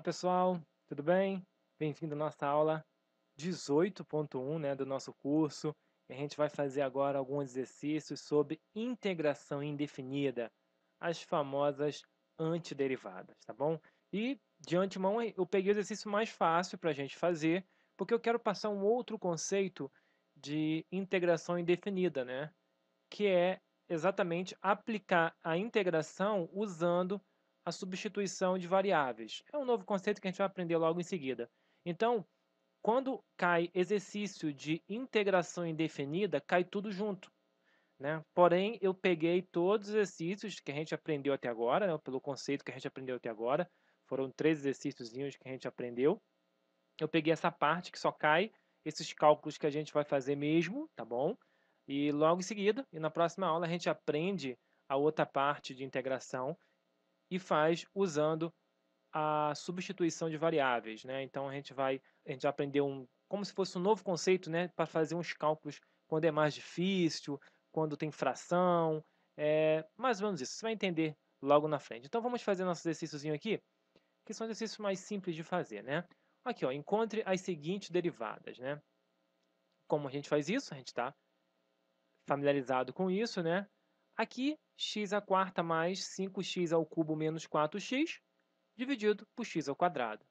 Olá pessoal, tudo bem? Bem-vindo à nossa aula 18.1 né, do nosso curso. a gente vai fazer agora alguns exercícios sobre integração indefinida, as famosas antiderivadas, tá bom? E de antemão eu peguei o exercício mais fácil para a gente fazer, porque eu quero passar um outro conceito de integração indefinida, né? Que é exatamente aplicar a integração usando a substituição de variáveis. É um novo conceito que a gente vai aprender logo em seguida. Então, quando cai exercício de integração indefinida, cai tudo junto. Né? Porém, eu peguei todos os exercícios que a gente aprendeu até agora, né? pelo conceito que a gente aprendeu até agora, foram três exercícios que a gente aprendeu. Eu peguei essa parte que só cai esses cálculos que a gente vai fazer mesmo, tá bom? E logo em seguida, e na próxima aula, a gente aprende a outra parte de integração e faz usando a substituição de variáveis. Né? Então a gente vai, a gente aprender um, como se fosse um novo conceito né, para fazer uns cálculos quando é mais difícil, quando tem fração, é, mais ou menos isso. Você vai entender logo na frente. Então vamos fazer nosso exercício aqui, que são exercícios mais simples de fazer. Né? Aqui, ó, encontre as seguintes derivadas. Né? Como a gente faz isso? A gente está familiarizado com isso. Né? Aqui x à quarta mais 5x ao cubo menos 4x, dividido por x ao quadrado.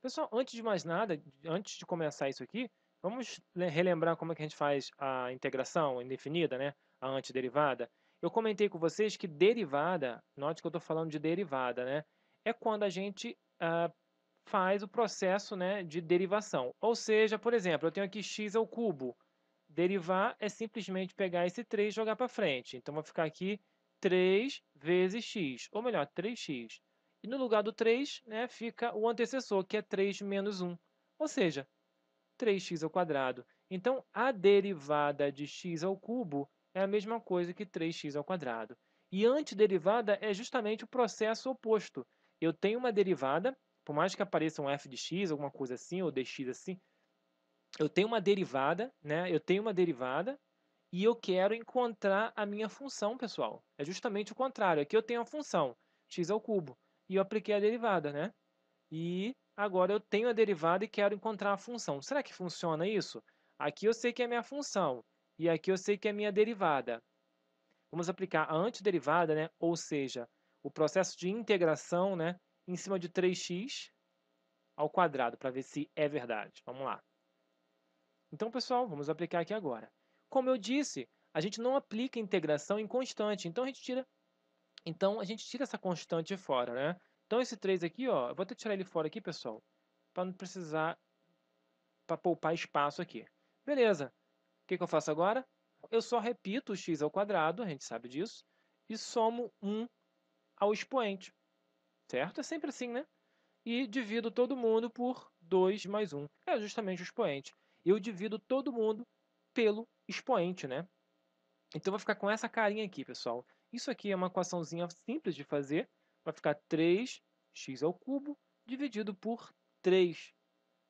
Pessoal, antes de mais nada, antes de começar isso aqui, vamos relembrar como é que a gente faz a integração indefinida, né? a antiderivada. Eu comentei com vocês que derivada, note que eu estou falando de derivada, né? é quando a gente ah, faz o processo né, de derivação. Ou seja, por exemplo, eu tenho aqui x ao cubo, Derivar é simplesmente pegar esse 3 e jogar para frente. Então, vai ficar aqui 3 vezes x, ou melhor, 3x. E no lugar do 3 né, fica o antecessor, que é 3 menos 1, ou seja, 3x ao quadrado. Então, a derivada de x ao cubo é a mesma coisa que 3x ao quadrado. E antiderivada é justamente o processo oposto. Eu tenho uma derivada, por mais que apareça um f de x, alguma coisa assim, ou dx assim, eu tenho uma derivada, né? Eu tenho uma derivada e eu quero encontrar a minha função, pessoal. É justamente o contrário. Aqui eu tenho a função x ao cubo e eu apliquei a derivada, né? E agora eu tenho a derivada e quero encontrar a função. Será que funciona isso? Aqui eu sei que é a minha função e aqui eu sei que é a minha derivada. Vamos aplicar a antiderivada, né? Ou seja, o processo de integração, né, em cima de 3x ao quadrado para ver se é verdade. Vamos lá. Então, pessoal, vamos aplicar aqui agora. Como eu disse, a gente não aplica integração em constante, então a gente tira, então a gente tira essa constante fora, né? Então esse 3 aqui, ó, eu vou até tirar ele fora aqui, pessoal, para não precisar, para poupar espaço aqui. Beleza. O que, que eu faço agora? Eu só repito o x ao quadrado, a gente sabe disso, e somo 1 ao expoente, certo? É sempre assim, né? E divido todo mundo por 2 mais 1, é justamente o expoente eu divido todo mundo pelo expoente, né? Então, vai ficar com essa carinha aqui, pessoal. Isso aqui é uma equaçãozinha simples de fazer. Vai ficar 3x ao cubo dividido por 3.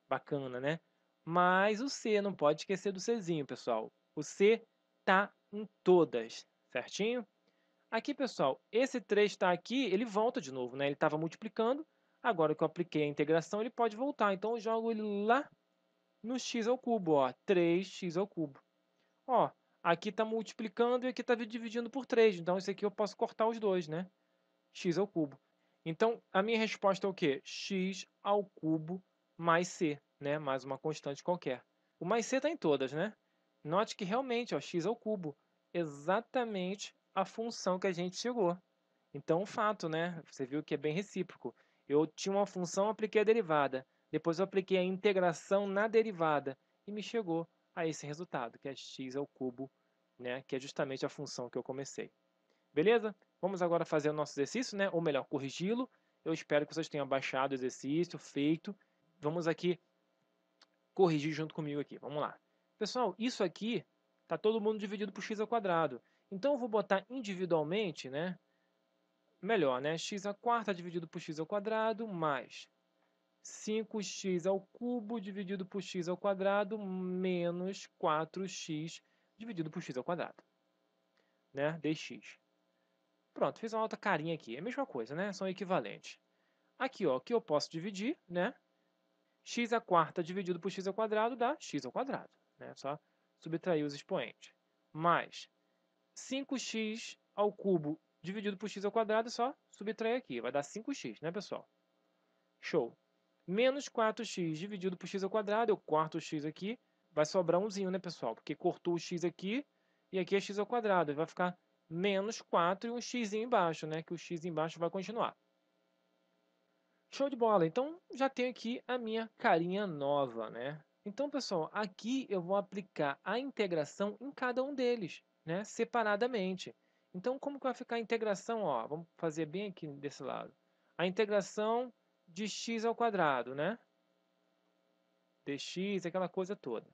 Bacana, né? Mas o C, não pode esquecer do Czinho, pessoal. O C tá em todas, certinho? Aqui, pessoal, esse 3 está aqui, ele volta de novo, né? Ele estava multiplicando, agora que eu apliquei a integração, ele pode voltar. Então, eu jogo ele lá no x ao cubo, ó, 3x ao cubo. Ó, aqui está multiplicando e aqui está dividindo por 3, então isso aqui eu posso cortar os dois, né? x ao cubo. Então, a minha resposta é o quê? x ao cubo mais c, né? Mais uma constante qualquer. O mais c está em todas, né? Note que realmente, ó, x ao cubo, exatamente a função que a gente chegou. Então, um fato, né? Você viu que é bem recíproco. Eu tinha uma função, apliquei a derivada. Depois eu apliquei a integração na derivada e me chegou a esse resultado, que é x ao cubo, né, que é justamente a função que eu comecei. Beleza? Vamos agora fazer o nosso exercício, né, ou melhor, corrigi-lo. Eu espero que vocês tenham baixado o exercício, feito. Vamos aqui corrigir junto comigo aqui. Vamos lá. Pessoal, isso aqui está todo mundo dividido por x ao quadrado. Então eu vou botar individualmente, né? Melhor, né? x a quarta tá dividido por x ao quadrado mais 5x ao cubo dividido por x ao quadrado menos 4x dividido por x ao quadrado, né? dx. Pronto, fiz uma outra carinha aqui. É a mesma coisa, né? São equivalentes. Aqui, ó, que eu posso dividir, né? x a quarta dividido por x ao quadrado dá x ao quadrado, né? Só subtrair os expoentes. Mais 5x ao cubo dividido por x ao quadrado, só subtrair aqui. Vai dar 5x, né, pessoal? Show. Menos 4x dividido por x ao quadrado, eu corto o x aqui, vai sobrar umzinho, né, pessoal? Porque cortou o x aqui e aqui é x ao quadrado. Vai ficar menos 4 e um x embaixo, né? Que o x embaixo vai continuar. Show de bola! Então, já tenho aqui a minha carinha nova, né? Então, pessoal, aqui eu vou aplicar a integração em cada um deles, né? Separadamente. Então, como que vai ficar a integração? Ó, vamos fazer bem aqui desse lado. A integração de x ao quadrado, né? dx, aquela coisa toda.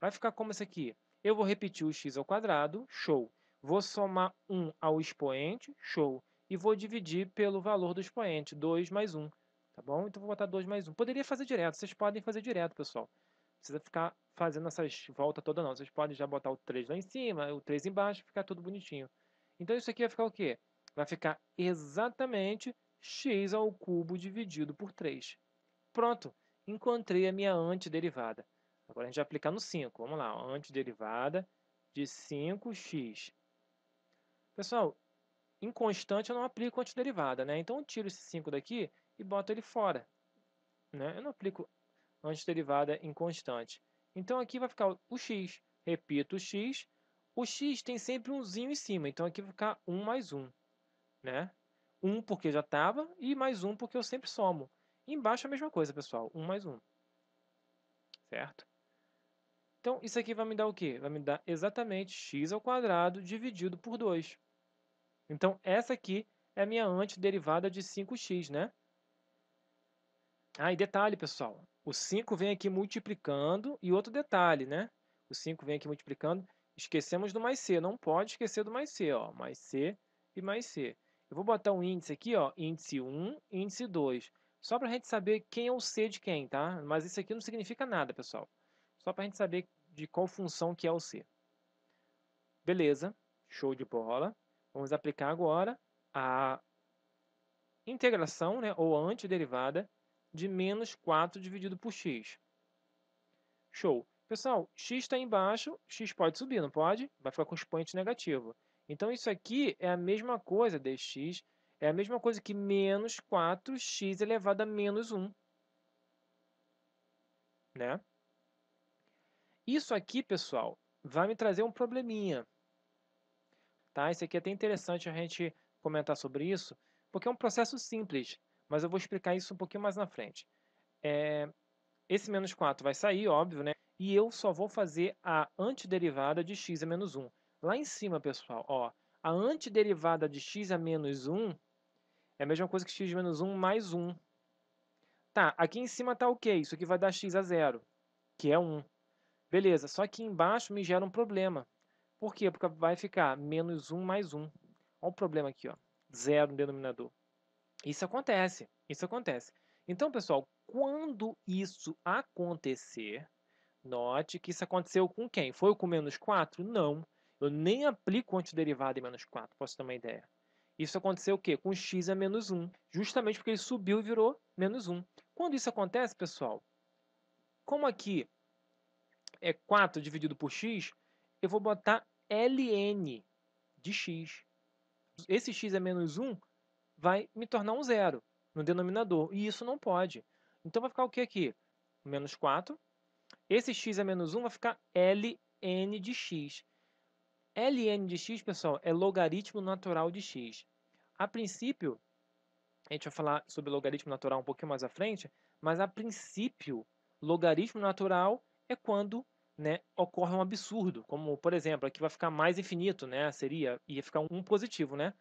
Vai ficar como isso aqui. Eu vou repetir o x ao quadrado, show. Vou somar 1 ao expoente, show. E vou dividir pelo valor do expoente, 2 mais 1. Tá bom? Então, vou botar 2 mais 1. Poderia fazer direto, vocês podem fazer direto, pessoal. Não precisa ficar fazendo essas voltas todas, não. Vocês podem já botar o 3 lá em cima, o 3 embaixo, ficar tudo bonitinho. Então, isso aqui vai ficar o quê? Vai ficar exatamente x ao cubo dividido por 3. Pronto, encontrei a minha antiderivada. Agora a gente vai aplicar no 5. Vamos lá, antiderivada de 5x. Pessoal, em constante eu não aplico antiderivada, né? Então eu tiro esse 5 daqui e boto ele fora. Né? Eu não aplico antiderivada em constante. Então aqui vai ficar o x. Repito, o x. O x tem sempre um zinho em cima, então aqui vai ficar 1 mais 1. Né? Um porque já estava e mais um porque eu sempre somo. E embaixo a mesma coisa, pessoal. 1 um mais 1. Um. Certo? Então, isso aqui vai me dar o quê? Vai me dar exatamente x ao quadrado dividido por 2. Então, essa aqui é a minha antiderivada de 5x, né? Ah, e detalhe, pessoal. O 5 vem aqui multiplicando. E outro detalhe, né? O 5 vem aqui multiplicando. Esquecemos do mais c. Não pode esquecer do mais c. Ó. Mais c e mais c. Eu vou botar um índice aqui, ó, índice 1, índice 2, só para a gente saber quem é o C de quem, tá? Mas isso aqui não significa nada, pessoal. Só para a gente saber de qual função que é o C. Beleza, show de bola. Vamos aplicar agora a integração, né, ou antiderivada, de menos 4 dividido por x. Show. Pessoal, x está embaixo, x pode subir, não pode? Vai ficar com expoente negativo. Então, isso aqui é a mesma coisa, dx é a mesma coisa que menos 4x elevado a menos 1. Né? Isso aqui, pessoal, vai me trazer um probleminha. Tá? Isso aqui é até interessante a gente comentar sobre isso, porque é um processo simples, mas eu vou explicar isso um pouquinho mais na frente. É, esse menos 4 vai sair, óbvio, né? E eu só vou fazer a antiderivada de x a menos 1. Lá em cima, pessoal, ó, a antiderivada de x a menos 1 é a mesma coisa que x menos 1 mais 1. Tá, aqui em cima está o quê? Isso aqui vai dar x a zero, que é 1. Beleza, só que embaixo me gera um problema. Por quê? Porque vai ficar menos 1 mais 1. Olha o problema aqui, ó. Zero no denominador. Isso acontece, isso acontece. Então, pessoal, quando isso acontecer, note que isso aconteceu com quem? Foi com menos 4? Não. Eu nem aplico o antiderivado em menos 4, posso ter uma ideia. Isso aconteceu o quê? Com x a é menos 1, justamente porque ele subiu e virou menos 1. Quando isso acontece, pessoal, como aqui é 4 dividido por x, eu vou botar ln de x. Esse x a é menos 1 vai me tornar um zero no denominador, e isso não pode. Então vai ficar o quê aqui? Menos 4. Esse x a é menos 1 vai ficar ln de x ln de x, pessoal, é logaritmo natural de x. A princípio, a gente vai falar sobre logaritmo natural um pouquinho mais à frente, mas a princípio, logaritmo natural é quando né, ocorre um absurdo, como, por exemplo, aqui vai ficar mais infinito, né, seria, ia ficar um positivo, né?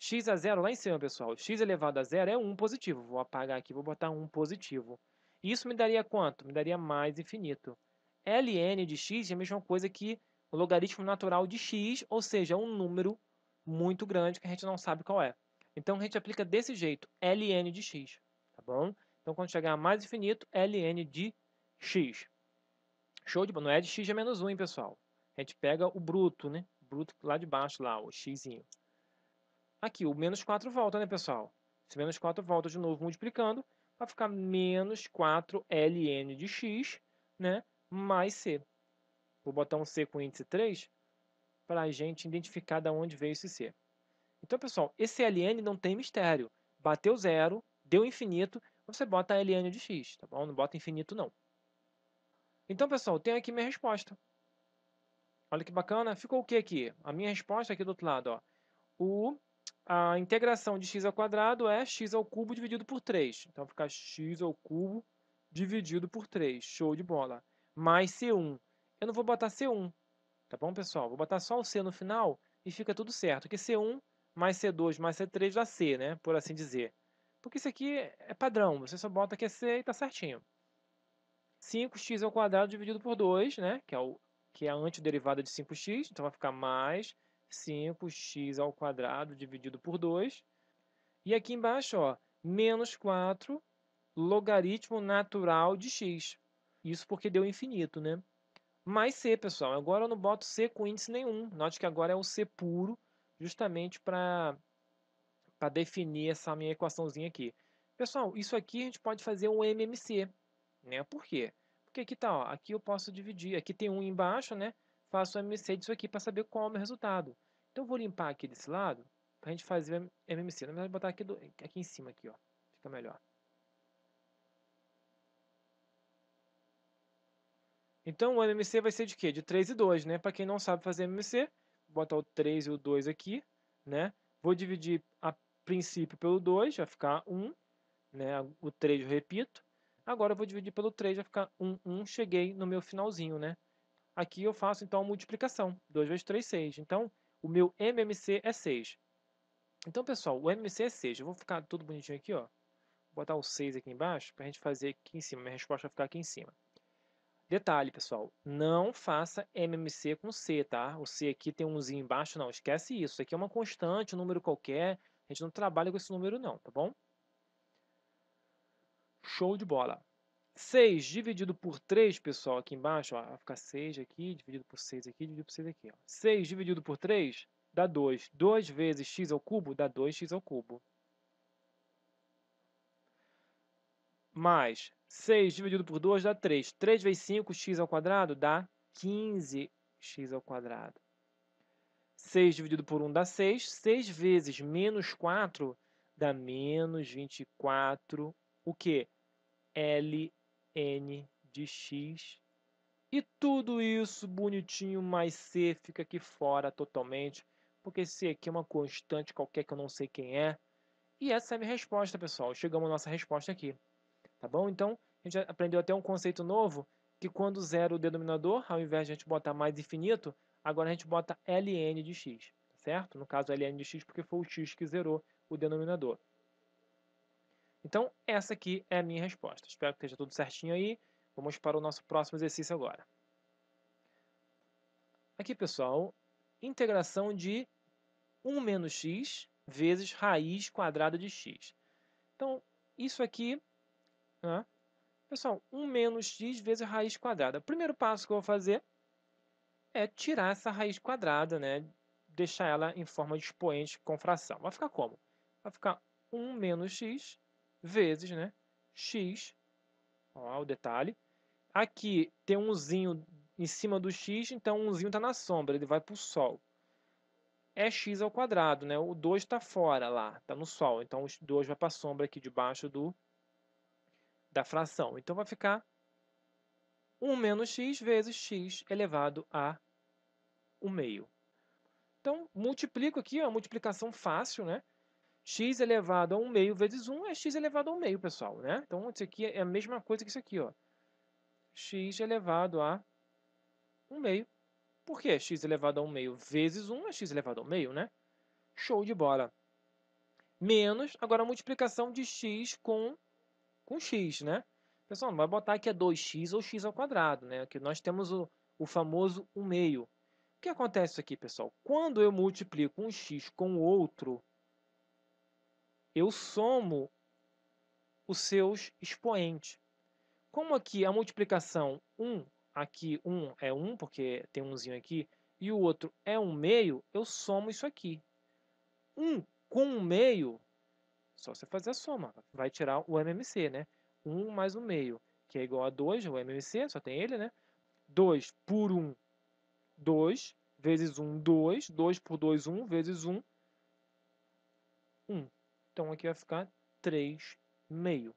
x a zero lá em cima, pessoal, x elevado a zero é um positivo, vou apagar aqui, vou botar um positivo. Isso me daria quanto? Me daria mais infinito. ln de x é a mesma coisa que o logaritmo natural de x, ou seja, um número muito grande que a gente não sabe qual é. Então, a gente aplica desse jeito, ln de x, tá bom? Então, quando chegar a mais infinito, ln de x. Show de bola, não é de x a menos 1, hein, pessoal? A gente pega o bruto, né? O bruto lá de baixo, lá, o xzinho. Aqui, o menos 4 volta, né, pessoal? Esse menos 4 volta de novo multiplicando, vai ficar menos 4ln de x, né, mais c. Vou botar um C com índice 3 para a gente identificar de onde veio esse C. Então, pessoal, esse LN não tem mistério. Bateu zero, deu infinito, você bota LN de x, tá bom? Não bota infinito, não. Então, pessoal, tenho aqui minha resposta. Olha que bacana. Ficou o que aqui? A minha resposta é aqui do outro lado, ó. O, a integração de x ao quadrado é x ao cubo dividido por 3. Então, vai ficar x ao cubo dividido por 3. Show de bola. Mais C1 eu não vou botar C1, tá bom, pessoal? Vou botar só o C no final e fica tudo certo, Porque C1 mais C2 mais C3 dá C, né, por assim dizer. Porque isso aqui é padrão, você só bota aqui é C e tá certinho. 5x ao quadrado dividido por 2, né, que é, o, que é a antiderivada de 5x, então vai ficar mais 5x ao quadrado dividido por 2. E aqui embaixo, ó, menos 4 logaritmo natural de x. Isso porque deu infinito, né? mais C, pessoal. Agora eu não boto C com índice nenhum. Note que agora é o C puro, justamente para definir essa minha equaçãozinha aqui. Pessoal, isso aqui a gente pode fazer um MMC. Né? Por quê? Porque aqui tá, ó, aqui eu posso dividir. Aqui tem um embaixo, né? Faço o MMC disso aqui para saber qual é o meu resultado. Então eu vou limpar aqui desse lado para a gente fazer o MMC. Na verdade, botar aqui, do, aqui em cima, aqui, ó. Fica melhor. Então o MMC vai ser de quê? De 3 e 2, né? Para quem não sabe fazer MMC, vou botar o 3 e o 2 aqui, né? Vou dividir a princípio pelo 2, vai ficar 1, né? O 3 eu repito. Agora eu vou dividir pelo 3, vai ficar 1, 1, cheguei no meu finalzinho, né? Aqui eu faço então a multiplicação, 2 vezes 3, 6. Então o meu MMC é 6. Então, pessoal, o MMC é 6. Eu vou ficar tudo bonitinho aqui, ó. Vou botar o 6 aqui embaixo para a gente fazer aqui em cima. Minha resposta vai ficar aqui em cima. Detalhe, pessoal, não faça MMC com C, tá? O C aqui tem um Z embaixo, não, esquece isso. Isso aqui é uma constante, um número qualquer, a gente não trabalha com esse número não, tá bom? Show de bola. 6 dividido por 3, pessoal, aqui embaixo, ó, vai ficar 6 aqui, dividido por 6 aqui, dividido por 6 aqui. Ó. 6 dividido por 3 dá 2. 2 vezes x ao cubo dá 2x ao cubo. Mais 6 dividido por 2 dá 3. 3 vezes 5, x ao quadrado, dá 15x ao quadrado. 6 dividido por 1 dá 6. 6 vezes menos 4 dá menos 24. O quê? ln de x. E tudo isso bonitinho mais c fica aqui fora totalmente, porque c aqui é uma constante qualquer que eu não sei quem é. E essa é a minha resposta, pessoal. Chegamos à nossa resposta aqui. Tá bom? Então, a gente aprendeu até um conceito novo, que quando zero o denominador, ao invés de a gente botar mais infinito, agora a gente bota ln de x, tá certo? No caso, ln de x porque foi o x que zerou o denominador. Então, essa aqui é a minha resposta. Espero que esteja tudo certinho aí. Vamos para o nosso próximo exercício agora. Aqui, pessoal, integração de 1 menos x vezes raiz quadrada de x. Então, isso aqui né? Pessoal, 1 menos x vezes raiz quadrada. O primeiro passo que eu vou fazer é tirar essa raiz quadrada, né? deixar ela em forma de expoente com fração. Vai ficar como? Vai ficar 1 menos x vezes né, x, ó, o detalhe. Aqui tem umzinho em cima do x, então umzinho está na sombra, ele vai para o sol. É x ao quadrado, né? o 2 está fora lá, está no sol, então o 2 vai para a sombra aqui debaixo do da fração. Então, vai ficar 1 menos x vezes x elevado a 1 meio. Então, multiplico aqui, é uma multiplicação fácil, né? x elevado a 1 meio vezes 1 é x elevado a 1 meio, pessoal, né? Então, isso aqui é a mesma coisa que isso aqui, ó. x elevado a 1 meio. Por quê? x elevado a 1 meio vezes 1 é x elevado a 1 meio, né? Show de bola. Menos, agora a multiplicação de x com com x, né? Pessoal, não vai botar que é 2x ou x ao quadrado, né? Aqui nós temos o, o famoso 1 meio. O que acontece aqui, pessoal? Quando eu multiplico um x com o outro, eu somo os seus expoentes. Como aqui a multiplicação 1, aqui 1 é 1, porque tem umzinho aqui, e o outro é 1 meio, eu somo isso aqui. 1 com 1 meio só você fazer a soma. Vai tirar o MMC, né? 1 mais o meio, que é igual a 2, o MMC, só tem ele, né? 2 por 1, 2, vezes 1, 2. 2 por 2, 1, vezes 1, 1. Então, aqui vai ficar 3 meio.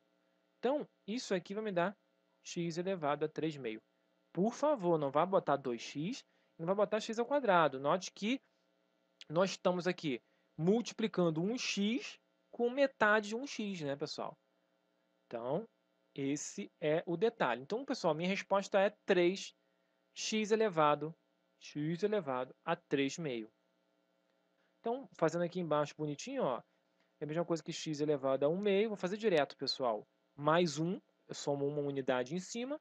Então, isso aqui vai me dar x elevado a 3 meio. Por favor, não vá botar 2x, não vá botar x ao quadrado. Note que nós estamos aqui multiplicando 1x com metade de 1x, né, pessoal? Então, esse é o detalhe. Então, pessoal, minha resposta é 3x elevado, x elevado a 3 meio. Então, fazendo aqui embaixo bonitinho, ó, é a mesma coisa que x elevado a 1 meio, vou fazer direto, pessoal. Mais 1, eu somo uma unidade em cima,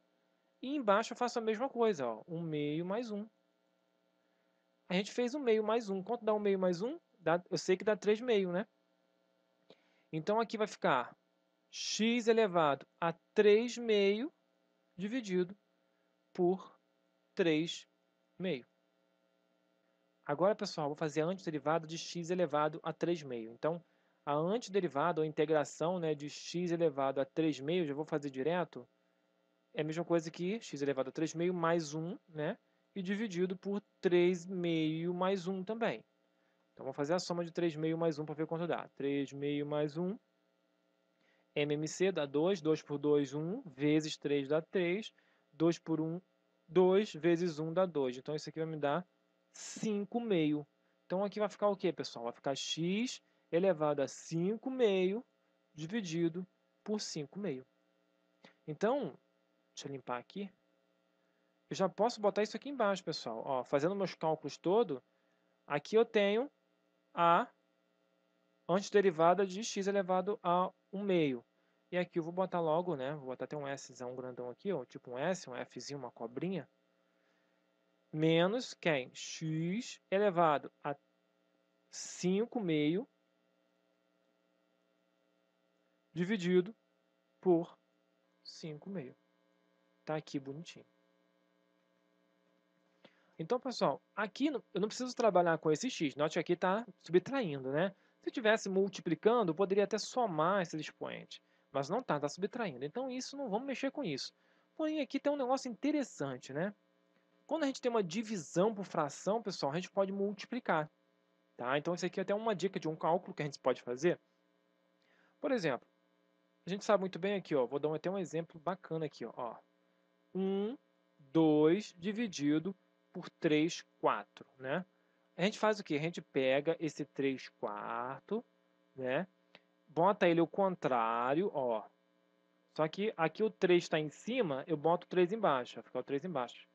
e embaixo eu faço a mesma coisa, ó, 1 meio mais 1. A gente fez 1 meio mais 1, quanto dá 1 meio mais 1? Dá, eu sei que dá 3 meio, né? Então, aqui vai ficar x elevado a 3 meio dividido por 3 meio. Agora, pessoal, vou fazer a antiderivada de x elevado a 3 meio. Então, a antiderivada, ou integração né, de x elevado a 3 meio, já vou fazer direto, é a mesma coisa que x elevado a 3 meio mais 1, né? E dividido por 3 meio mais 1 também. Então, vou fazer a soma de 3,5 mais 1 para ver quanto dá. 3,5 mais 1, MMC dá 2, 2 por 2, 1, vezes 3 dá 3, 2 por 1, 2, vezes 1 dá 2. Então, isso aqui vai me dar 5,5. Então, aqui vai ficar o quê, pessoal? Vai ficar x elevado a 5,5 dividido por 5,5. Então, deixa eu limpar aqui. Eu já posso botar isso aqui embaixo, pessoal. Ó, fazendo meus cálculos todos, aqui eu tenho a antiderivada de x elevado a 1 meio. E aqui eu vou botar logo, né? Vou botar até um S um grandão aqui, ó, tipo um S, um Fzinho, uma cobrinha. Menos quem? x elevado a 5 meio dividido por 5 meio. Tá aqui bonitinho. Então, pessoal, aqui eu não preciso trabalhar com esse x. Note que aqui está subtraindo, né? Se eu estivesse multiplicando, eu poderia até somar esse expoente, Mas não está, está subtraindo. Então, isso não vamos mexer com isso. Porém, aqui tem um negócio interessante, né? Quando a gente tem uma divisão por fração, pessoal, a gente pode multiplicar. Tá? Então, isso aqui é até uma dica de um cálculo que a gente pode fazer. Por exemplo, a gente sabe muito bem aqui, ó, vou dar até um exemplo bacana aqui. Ó. 1, 2 dividido por 3 quarto, né? A gente faz o que? A gente pega esse 3 quarto, né? Bota ele ao contrário, ó. Só que aqui o 3 está em cima, eu boto o 3 embaixo, vai ficar o 3 embaixo.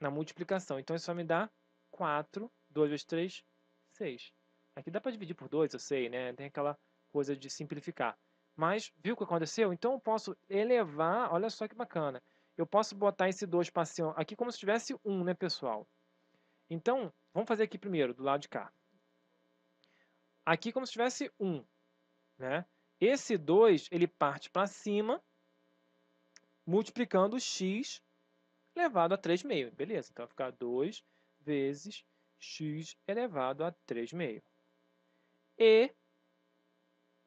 Na multiplicação. Então, isso vai me dar 4, 2 vezes 3, 6. Aqui dá para dividir por 2, eu sei, né? Tem aquela coisa de simplificar. Mas, viu o que aconteceu? Então, eu posso elevar, olha só que bacana eu posso botar esse 2 passeando aqui como se tivesse 1, um, né, pessoal? Então, vamos fazer aqui primeiro, do lado de cá. Aqui como se tivesse 1, um, né? Esse 2, ele parte para cima, multiplicando x elevado a 3,5. Beleza, então vai ficar 2 vezes x elevado a 3,5. E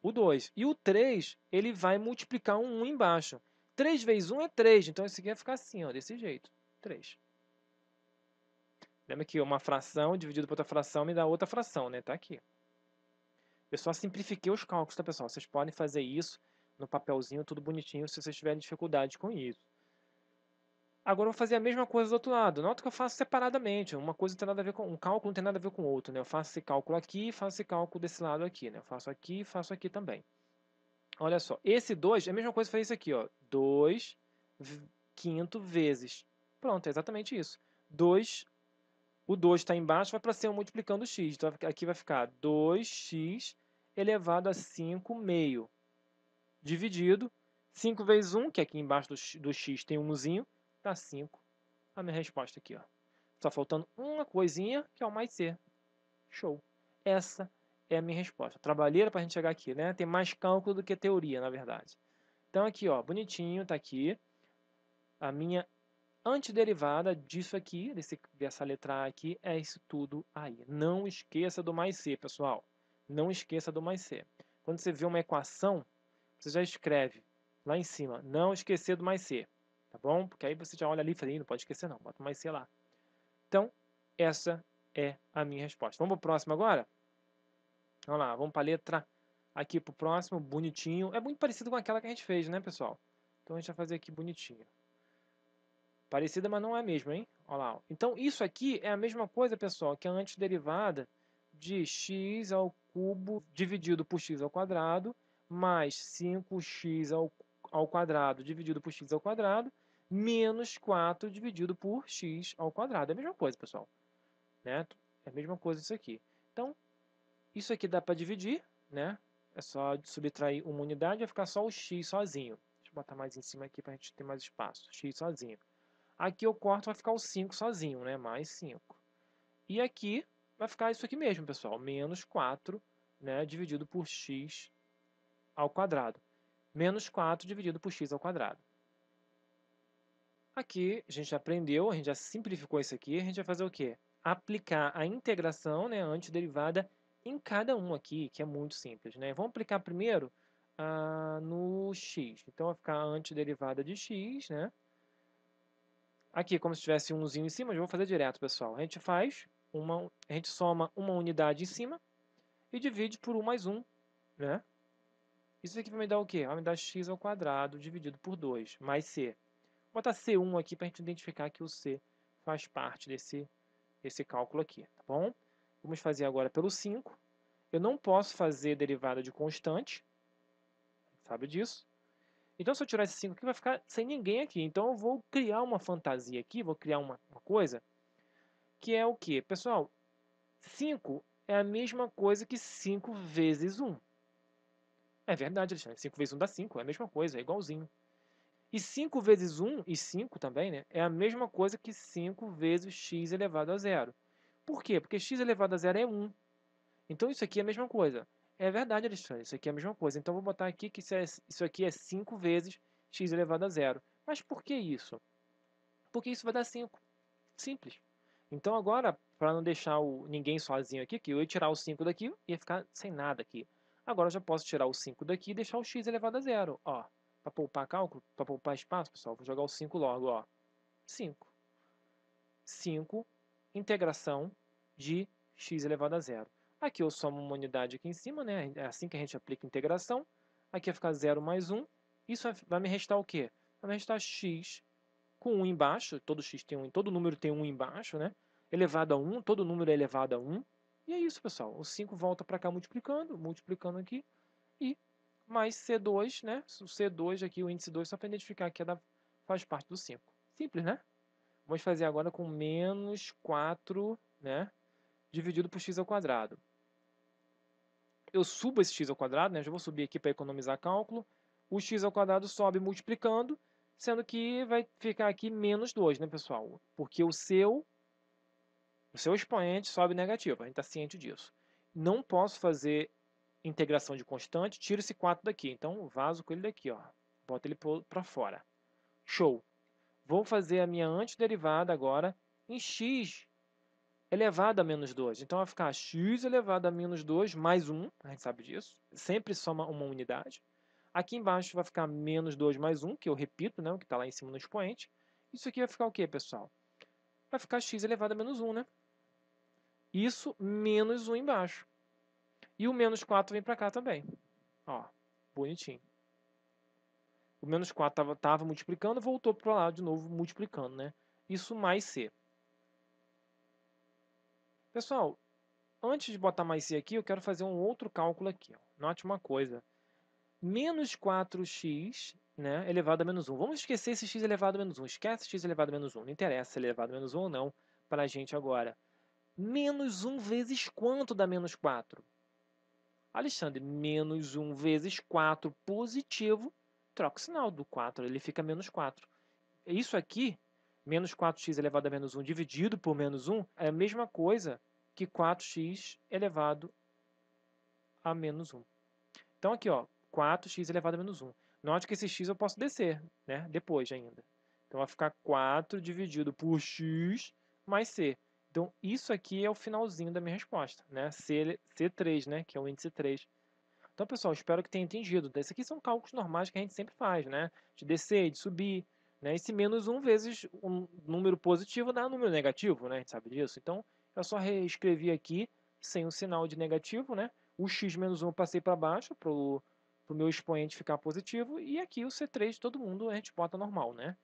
o 2. E o 3, ele vai multiplicar um 1 embaixo. 3 vezes 1 é 3, então isso aqui vai ficar assim, ó, desse jeito, 3. Lembra que uma fração dividido por outra fração me dá outra fração, né? Tá aqui. Eu só simplifiquei os cálculos, tá, pessoal? Vocês podem fazer isso no papelzinho, tudo bonitinho, se vocês tiverem dificuldade com isso. Agora eu vou fazer a mesma coisa do outro lado. Nota que eu faço separadamente. Uma coisa não tem nada a ver com um cálculo, não tem nada a ver com o outro, né? Eu faço esse cálculo aqui, faço esse cálculo desse lado aqui, né? Eu faço aqui, e faço aqui também. Olha só, esse 2 é a mesma coisa que fazer isso aqui, ó. 2 quinto vezes. Pronto, é exatamente isso. 2, o 2 está embaixo, vai para cima multiplicando o x. Então, aqui vai ficar 2x elevado a 5 meio. Dividido, 5 vezes 1, que é aqui embaixo do, x tem um zinho, dá 5. A minha resposta aqui, ó. Só faltando uma coisinha, que é o mais c. Show. Essa é a minha resposta. Trabalheira para a gente chegar aqui, né? Tem mais cálculo do que teoria, na verdade. Então, aqui, ó, bonitinho, está aqui a minha antiderivada disso aqui, desse, dessa letra A aqui, é isso tudo aí. Não esqueça do mais C, pessoal. Não esqueça do mais C. Quando você vê uma equação, você já escreve lá em cima, não esquecer do mais C, tá bom? Porque aí você já olha ali e fala, não pode esquecer não, bota mais C lá. Então, essa é a minha resposta. Vamos para o próximo agora? Vamos lá, vamos para a letra aqui pro próximo, bonitinho. É muito parecido com aquela que a gente fez, né, pessoal? Então a gente vai fazer aqui bonitinho. Parecida, mas não é a mesma, hein? Olha lá. Então isso aqui é a mesma coisa, pessoal, que a antiderivada de x ao cubo dividido por x ao quadrado mais 5x ao, ao quadrado dividido por x ao quadrado menos 4 dividido por x ao quadrado. É a mesma coisa, pessoal. Né? É a mesma coisa isso aqui. Então, isso aqui dá para dividir, né? É só subtrair uma unidade, vai ficar só o x sozinho. Deixa eu botar mais em cima aqui para a gente ter mais espaço. x sozinho. Aqui eu corto, vai ficar o 5 sozinho, né? Mais 5. E aqui vai ficar isso aqui mesmo, pessoal. Menos 4 né, dividido por x ao quadrado. Menos 4 dividido por x ao quadrado. Aqui a gente já aprendeu, a gente já simplificou isso aqui. A gente vai fazer o quê? Aplicar a integração, né, a antiderivada, em cada um aqui, que é muito simples. Né? Vamos aplicar primeiro ah, no x. Então, vai ficar a antiderivada de x, né? Aqui, como se tivesse umzinho em cima, eu vou fazer direto, pessoal. A gente faz, uma, a gente soma uma unidade em cima e divide por 1 mais 1, né? Isso aqui vai me dar o quê? Vai me dar x ao quadrado dividido por 2, mais c. Vou botar c1 aqui para a gente identificar que o c faz parte desse, desse cálculo aqui, tá bom? Vamos fazer agora pelo 5. Eu não posso fazer derivada de constante. Sabe disso? Então, se eu tirar esse 5 aqui, vai ficar sem ninguém aqui. Então, eu vou criar uma fantasia aqui, vou criar uma, uma coisa, que é o quê? Pessoal, 5 é a mesma coisa que 5 vezes 1. É verdade, Alexandre. 5 vezes 1 dá 5, é a mesma coisa, é igualzinho. E 5 vezes 1 e 5 também, né? É a mesma coisa que 5 vezes x elevado a zero. Por quê? Porque x elevado a zero é 1. Então isso aqui é a mesma coisa. É verdade, Alexandre, isso aqui é a mesma coisa. Então vou botar aqui que isso, é, aqui é 5 vezes x elevado a zero. Mas por que isso? Porque isso vai dar 5. Simples. Então agora, para não deixar o, ninguém sozinho aqui, que eu ia tirar o 5 daqui e ia ficar sem nada aqui. Agora eu já posso tirar o 5 daqui e deixar o x elevado a zero. Ó, para poupar cálculo, para poupar espaço, pessoal, vou jogar o 5 logo, ó. 5. 5 integração de x elevado a zero. Aqui eu somo uma unidade aqui em cima, né? é assim que a gente aplica a integração. Aqui vai ficar 0 mais 1. Isso vai me restar o quê? Vai me restar x com 1 embaixo, todo x tem 1, todo número tem 1 embaixo, né? elevado a 1, todo número é elevado a 1. E é isso, pessoal. O 5 volta para cá multiplicando, multiplicando aqui, e mais C2, né? O C2 aqui, o índice 2, só para identificar que é faz parte do 5. Simples, né? Vamos fazer agora com menos 4, né? Dividido por x ao quadrado. Eu subo esse x ao quadrado, né? Já vou subir aqui para economizar cálculo. O x ao quadrado sobe multiplicando, sendo que vai ficar aqui menos 2, né, pessoal? Porque o seu, o seu expoente sobe negativo, a gente está ciente disso. Não posso fazer integração de constante, tiro esse 4 daqui. Então, vaso com ele daqui, ó. Bota ele para fora. Show. Vou fazer a minha antiderivada agora em x elevado a menos 2. Então, vai ficar x elevado a menos 2 mais 1, a gente sabe disso, sempre soma uma unidade. Aqui embaixo vai ficar menos 2 mais 1, que eu repito, né, o que está lá em cima no expoente. Isso aqui vai ficar o quê, pessoal? Vai ficar x elevado a menos 1, né? Isso menos 1 embaixo. E o menos 4 vem para cá também. Ó, bonitinho. O menos 4 estava multiplicando, voltou para lá de novo multiplicando, né? Isso mais C. Pessoal, antes de botar mais C aqui, eu quero fazer um outro cálculo aqui. Ó. Note uma coisa. Menos 4x né, elevado a menos 1. Vamos esquecer esse x elevado a menos 1. Esquece x elevado a menos 1. Não interessa se é elevado a menos 1 ou não para a gente agora. Menos 1 vezes quanto dá menos 4? Alexandre, menos 1 vezes 4 positivo troca o sinal do 4, ele fica menos 4. Isso aqui, menos 4x elevado a menos 1 dividido por menos 1, é a mesma coisa que 4x elevado a menos 1. Então, aqui, ó, 4x elevado a menos 1. Note que esse x eu posso descer, né? Depois ainda. Então, vai ficar 4 dividido por x mais c. Então, isso aqui é o finalzinho da minha resposta, né? C, C3, né? Que é o índice 3 então, pessoal, espero que tenha entendido. Isso aqui são cálculos normais que a gente sempre faz, né? De descer, de subir. Né? Esse menos 1 vezes um número positivo dá um número negativo, né? A gente sabe disso. Então, eu só reescrevi aqui sem o sinal de negativo, né? O x menos 1 eu passei para baixo para o meu expoente ficar positivo. E aqui o C3 de todo mundo a gente bota normal, né?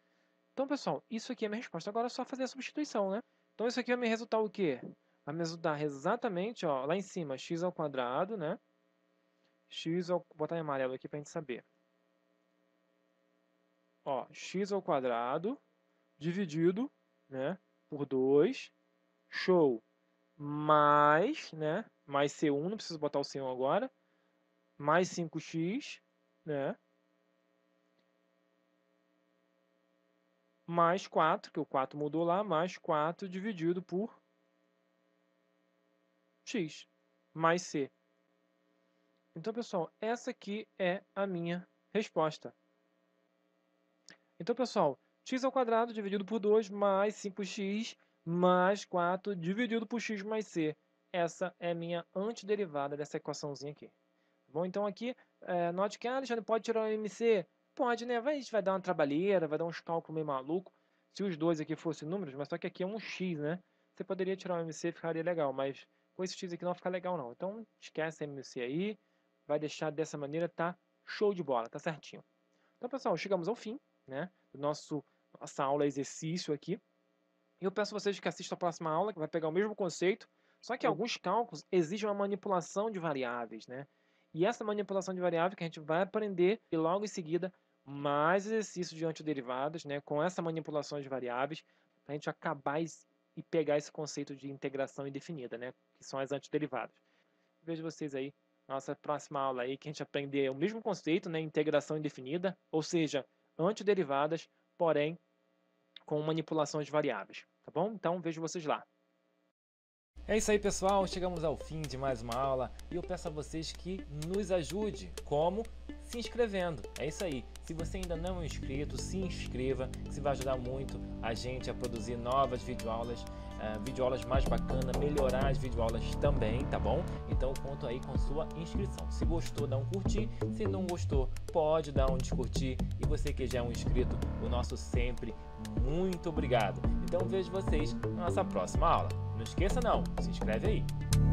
Então, pessoal, isso aqui é a minha resposta. Agora é só fazer a substituição, né? Então, isso aqui vai me resultar o quê? Vai me resultar exatamente, ó, lá em cima, x ao quadrado, né? x ao vou botar em amarelo aqui para a gente saber. Ó, x ao quadrado dividido, né, por 2, show, mais, né, mais c1, não preciso botar o c1 agora, mais 5x, né, mais 4, que o 4 mudou lá, mais 4 dividido por x, mais c. Então, pessoal, essa aqui é a minha resposta. Então, pessoal, x ao quadrado dividido por 2 mais 5x mais 4 dividido por x mais c. Essa é minha antiderivada dessa equaçãozinha aqui. Bom, então aqui, é, note que, ah, Alexandre, pode tirar o MC? Pode, né? Vai, a gente vai dar uma trabalheira, vai dar uns cálculos meio maluco. Se os dois aqui fossem números, mas só que aqui é um x, né? Você poderia tirar o MC, ficaria legal, mas com esse x aqui não fica legal não. Então, esquece o MC aí vai deixar dessa maneira, tá show de bola, tá certinho. Então, pessoal, chegamos ao fim, né, do nosso, nossa aula exercício aqui. E eu peço vocês que assistam a próxima aula, que vai pegar o mesmo conceito, só que alguns cálculos exigem uma manipulação de variáveis, né? E essa manipulação de variável que a gente vai aprender e logo em seguida mais exercícios de antiderivadas, né, com essa manipulação de variáveis, para a gente acabar e pegar esse conceito de integração indefinida, né, que são as antiderivadas. Vejo vocês aí nossa próxima aula aí, que a gente aprender o mesmo conceito, né, integração indefinida, ou seja, antiderivadas, porém com manipulações variáveis, tá bom? Então vejo vocês lá. É isso aí, pessoal. Chegamos ao fim de mais uma aula e eu peço a vocês que nos ajude. Como? Se inscrevendo. É isso aí. Se você ainda não é inscrito, se inscreva, que isso vai ajudar muito a gente a produzir novas videoaulas é, videoaulas mais bacana, melhorar as videoaulas também, tá bom? Então conto aí com sua inscrição. Se gostou, dá um curtir. Se não gostou, pode dar um descurtir. E você que já é um inscrito, o nosso sempre muito obrigado. Então vejo vocês na nossa próxima aula. Não esqueça não, se inscreve aí.